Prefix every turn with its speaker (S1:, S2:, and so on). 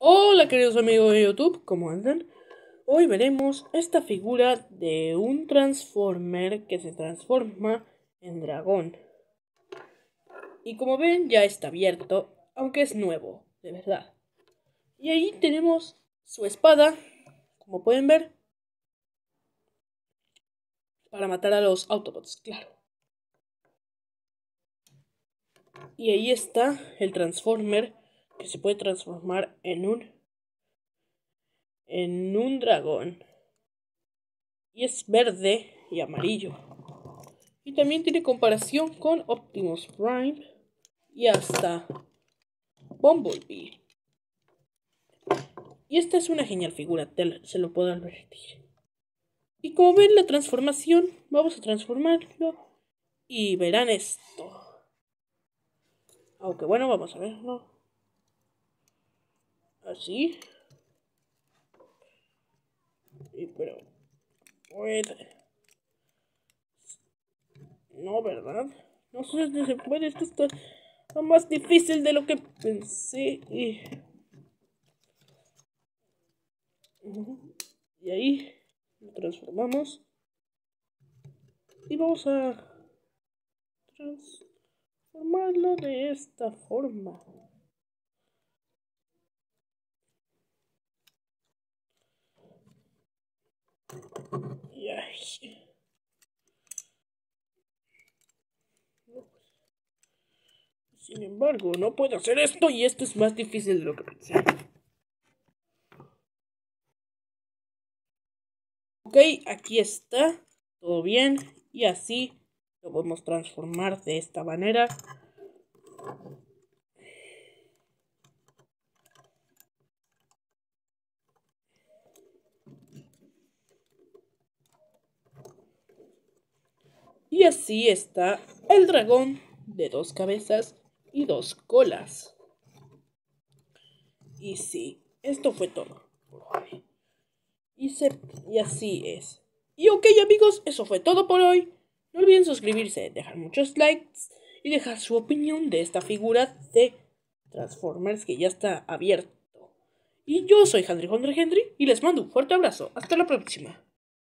S1: Hola queridos amigos de YouTube, ¿cómo andan? Hoy veremos esta figura de un Transformer que se transforma en dragón. Y como ven ya está abierto, aunque es nuevo, de verdad. Y ahí tenemos su espada, como pueden ver, para matar a los Autobots, claro. Y ahí está el Transformer que se puede transformar en un en un dragón y es verde y amarillo y también tiene comparación con Optimus Prime y hasta Bumblebee y esta es una genial figura se lo puedo advertir y como ven la transformación vamos a transformarlo y verán esto aunque bueno vamos a verlo así. pero, puede no, ¿verdad? No sé si se puede, esto está más difícil de lo que pensé. Y, y ahí lo transformamos. Y vamos a transformarlo de esta forma. Sin embargo, no puedo hacer esto y esto es más difícil de lo que pensaba. Ok, aquí está. Todo bien. Y así lo podemos transformar de esta manera. Y así está el dragón de dos cabezas y dos colas. Y sí, esto fue todo Y, se, y así es. Y ok amigos, eso fue todo por hoy. No olviden suscribirse, dejar muchos likes y dejar su opinión de esta figura de Transformers que ya está abierto. Y yo soy Henry Henry Henry y les mando un fuerte abrazo. Hasta la próxima.